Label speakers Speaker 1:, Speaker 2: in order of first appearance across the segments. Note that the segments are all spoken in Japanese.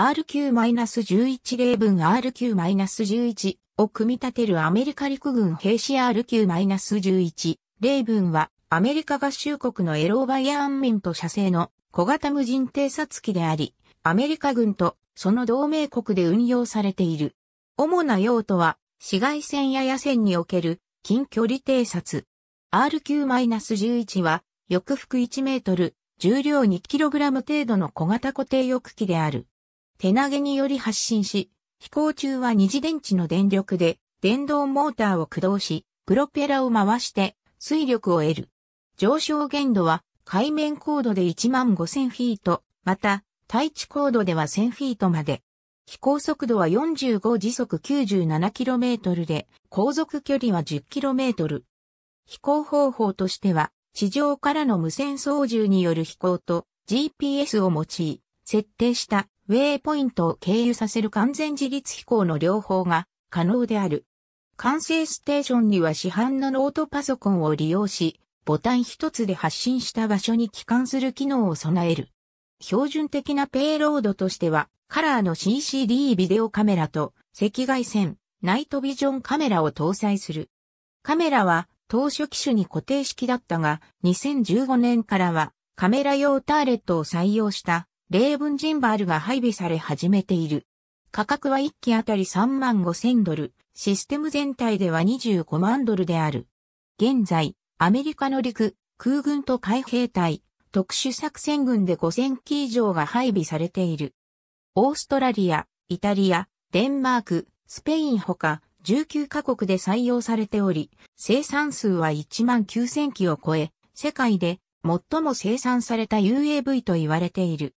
Speaker 1: RQ-11 例文 RQ-11 を組み立てるアメリカ陸軍兵士 RQ-11 例文はアメリカ合衆国のエローバイアン民と社製の小型無人偵察機であり、アメリカ軍とその同盟国で運用されている。主な用途は紫外線や野戦における近距離偵察。RQ-11 は翼服1メートル、重量 2kg 程度の小型固定翼機である。手投げにより発進し、飛行中は二次電池の電力で電動モーターを駆動し、プロペラを回して水力を得る。上昇限度は海面高度で1万5000フィート、また、対地高度では1000フィートまで。飛行速度は45時速 97km で、航続距離は 10km。飛行方法としては、地上からの無線操縦による飛行と GPS を用い、設定したウェイポイントを経由させる完全自立飛行の両方が可能である。完成ステーションには市販のノートパソコンを利用し、ボタン一つで発信した場所に帰還する機能を備える。標準的なペイロードとしては、カラーの CCD ビデオカメラと赤外線、ナイトビジョンカメラを搭載する。カメラは当初機種に固定式だったが、2015年からはカメラ用ターレットを採用した米文ジンバールが配備され始めている。価格は1機あたり3万5千ドル、システム全体では25万ドルである。現在、アメリカの陸、空軍と海兵隊、特殊作戦軍で5千機以上が配備されている。オーストラリア、イタリア、デンマーク、スペインほか19カ国で採用されており、生産数は1万9000機を超え、世界で最も生産された UAV と言われている。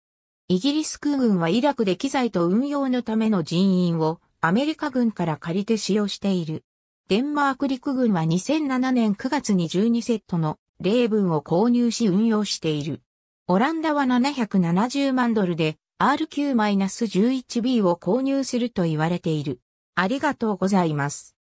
Speaker 1: イギリス空軍はイラクで機材と運用のための人員をアメリカ軍から借りて使用している。デンマーク陸軍は2007年9月に12セットの例文を購入し運用している。オランダは770万ドルで RQ-11B を購入すると言われている。ありがとうございます。